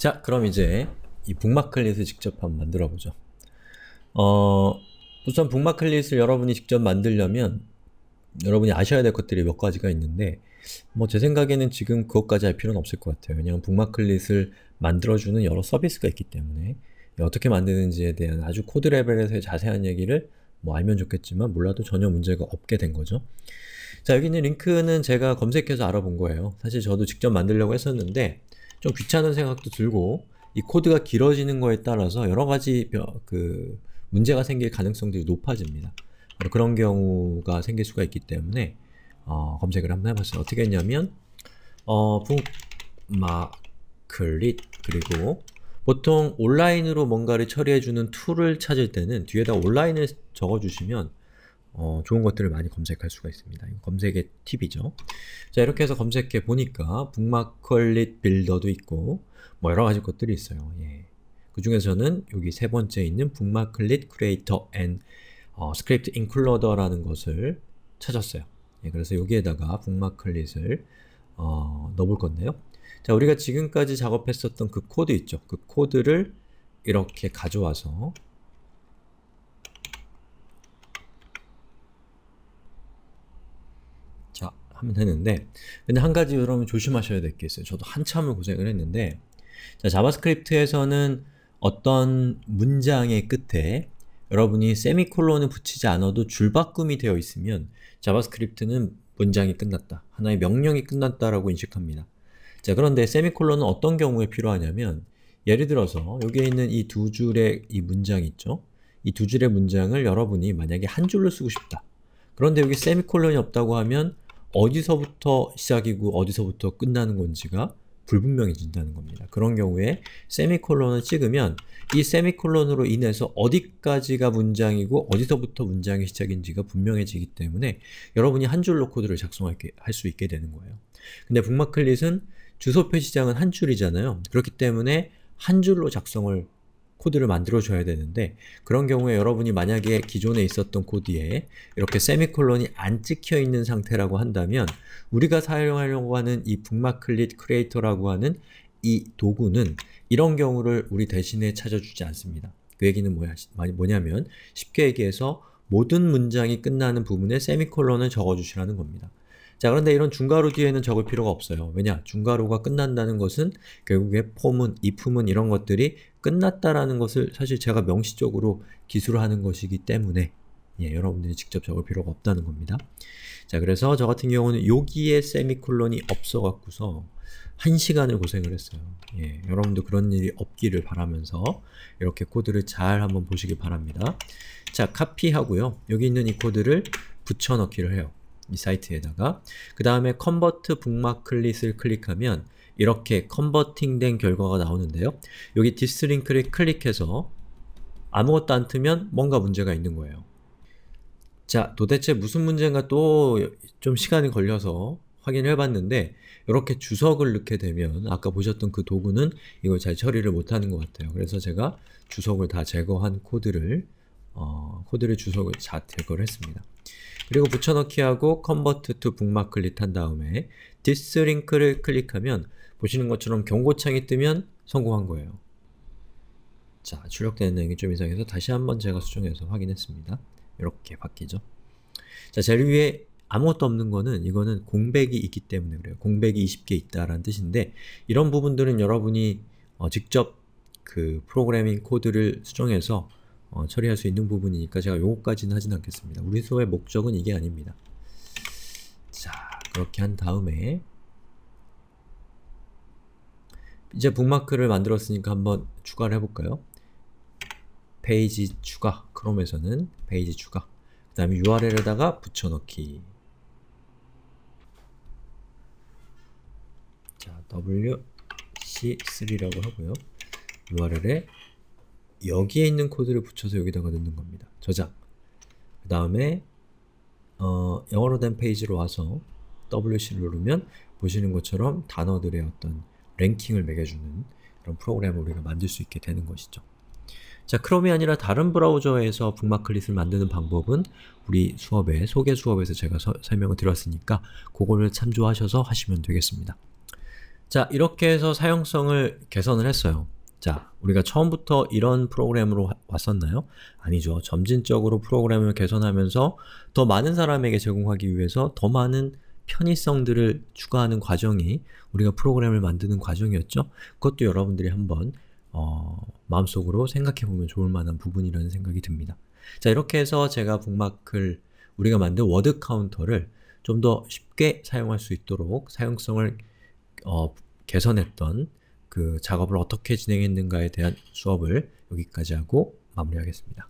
자, 그럼 이제 이 북마클릿을 직접 한번 만들어 보죠. 어, 우선 북마클릿을 여러분이 직접 만들려면 여러분이 아셔야 될 것들이 몇 가지가 있는데 뭐 제 생각에는 지금 그것까지 할 필요는 없을 것 같아요. 왜냐하면 북마클릿을 만들어주는 여러 서비스가 있기 때문에 예, 어떻게 만드는지에 대한 아주 코드 레벨에서의 자세한 얘기를 뭐 알면 좋겠지만 몰라도 전혀 문제가 없게 된 거죠. 자 여기 있는 링크는 제가 검색해서 알아본 거예요. 사실 저도 직접 만들려고 했었는데 좀 귀찮은 생각도 들고 이 코드가 길어지는 거에 따라서 여러 가지 그 문제가 생길 가능성들이 높아집니다. 그런 경우가 생길 수가 있기 때문에 어, 검색을 한번 해봤어요. 어떻게 했냐면 어, 북마클릿 그리고 보통 온라인으로 뭔가를 처리해주는 툴을 찾을 때는 뒤에다 온라인을 적어주시면 어, 좋은 것들을 많이 검색할 수가 있습니다. 검색의 팁이죠. 자, 이렇게 해서 검색해 보니까 북마컬릿 빌더도 있고 뭐 여러 가지 것들이 있어요. 예. 그 중에서는 여기 세 번째 있는 북마클릿 크리에이터 앤 어, 스크립트 인클로더라는 것을 찾았어요. 예, 그래서 여기에다가 북마클릿을 어, 넣어볼 건데요. 자, 우리가 지금까지 작업했었던 그 코드 있죠. 그 코드를 이렇게 가져와서 하면 되는데 근데 한 가지 여러분 조심하셔야 될 게 있어요. 저도 한참을 고생을 했는데 자, 자바스크립트에서는 어떤 문장의 끝에 여러분이 세미콜론을 붙이지 않아도 줄바꿈이 되어 있으면 자바스크립트는 문장이 끝났다. 하나의 명령이 끝났다라고 인식합니다. 자, 그런데 세미콜론은 어떤 경우에 필요하냐면 예를 들어서 여기에 있는 이 두 줄의 이 문장 있죠? 이 두 줄의 문장을 여러분이 만약에 한 줄로 쓰고 싶다. 그런데 여기 세미콜론이 없다고 하면 어디서부터 시작이고 어디서부터 끝나는 건지가 불분명해진다는 겁니다. 그런 경우에 세미콜론을 찍으면 이 세미콜론으로 인해서 어디까지가 문장이고 어디서부터 문장의 시작인지가 분명해지기 때문에 여러분이 한 줄로 코드를 작성할 수 있게 되는 거예요. 근데 북마클릿은 주소표 시장은 한 줄이잖아요. 그렇기 때문에 한 줄로 작성을 코드를 만들어줘야 되는데 그런 경우에 여러분이 만약에 기존에 있었던 코드에 이렇게 세미콜론이 안 찍혀 있는 상태라고 한다면 우리가 사용하려고 하는 이 북마클릿 크리에이터라고 하는 이 도구는 이런 경우를 우리 대신에 찾아주지 않습니다. 그 얘기는 뭐야, 뭐냐면 쉽게 얘기해서 모든 문장이 끝나는 부분에 세미콜론을 적어주시라는 겁니다. 자 그런데 이런 중괄호 뒤에는 적을 필요가 없어요. 왜냐? 중괄호가 끝난다는 것은 결국에 폼은, 이품은 이런 것들이 끝났다라는 것을 사실 제가 명시적으로 기술하는 것이기 때문에 예, 여러분들이 직접 적을 필요가 없다는 겁니다. 자, 그래서 저 같은 경우는 여기에 세미콜론이 없어갖고서 한 시간을 고생을 했어요. 예, 여러분도 그런 일이 없기를 바라면서 이렇게 코드를 잘 한번 보시길 바랍니다. 자, 카피하고요. 여기 있는 이 코드를 붙여넣기를 해요. 이 사이트에다가 그 다음에 컨버트 북마클릿을 클릭하면 이렇게 컨버팅된 결과가 나오는데요. 여기 디스링크를 클릭해서 아무것도 안 뜨면 뭔가 문제가 있는 거예요. 자, 도대체 무슨 문제인가 또 좀 시간이 걸려서 확인을 해봤는데 이렇게 주석을 넣게 되면 아까 보셨던 그 도구는 이걸 잘 처리를 못하는 것 같아요. 그래서 제가 주석을 다 제거한 코드를 어, 코드를 주석을자 제거를 했습니다. 그리고 붙여넣기하고 컨버트 투 북마 클릭한 다음에 디스 링크를 클릭하면 보시는 것처럼 경고창이 뜨면 성공한 거예요. 자, 출력되는 내용이 좀 이상해서 다시 한번 제가 수정해서 확인했습니다. 이렇게 바뀌죠. 자, 제일 위에 아무것도 없는 거는 이거는 공백이 있기 때문에 그래요. 공백이 20개 있다라는 뜻인데 이런 부분들은 여러분이 어, 직접 그 프로그래밍 코드를 수정해서 어, 처리할 수 있는 부분이니까 제가 요거까지는 하진 않겠습니다. 우리 수업의 목적은 이게 아닙니다. 자, 그렇게 한 다음에 이제 북마크를 만들었으니까 한번 추가를 해볼까요? 페이지 추가, 크롬에서는 페이지 추가 그 다음에 URL에다가 붙여넣기 자, WC3라고 하고요. URL에 여기에 있는 코드를 붙여서 여기다가 넣는 겁니다. 저장. 그 다음에 어, 영어로 된 페이지로 와서 WC를 누르면 보시는 것처럼 단어들의 어떤 랭킹을 매겨주는 그런 프로그램을 우리가 만들 수 있게 되는 것이죠. 자, 크롬이 아니라 다른 브라우저에서 북마클릿을 만드는 방법은 우리 수업의 소개 수업에서 제가 서, 설명을 드렸으니까 그거를 참조하셔서 하시면 되겠습니다. 자, 이렇게 해서 사용성을 개선을 했어요. 자, 우리가 처음부터 이런 프로그램으로 왔었나요? 아니죠. 점진적으로 프로그램을 개선하면서 더 많은 사람에게 제공하기 위해서 더 많은 편의성들을 추가하는 과정이 우리가 프로그램을 만드는 과정이었죠. 그것도 여러분들이 한번 어, 마음속으로 생각해보면 좋을 만한 부분이라는 생각이 듭니다. 자, 이렇게 해서 제가 북마클 우리가 만든 워드 카운터를 좀 더 쉽게 사용할 수 있도록 사용성을 어, 개선했던 그 작업을 어떻게 진행했는가에 대한 수업을 여기까지 하고 마무리하겠습니다.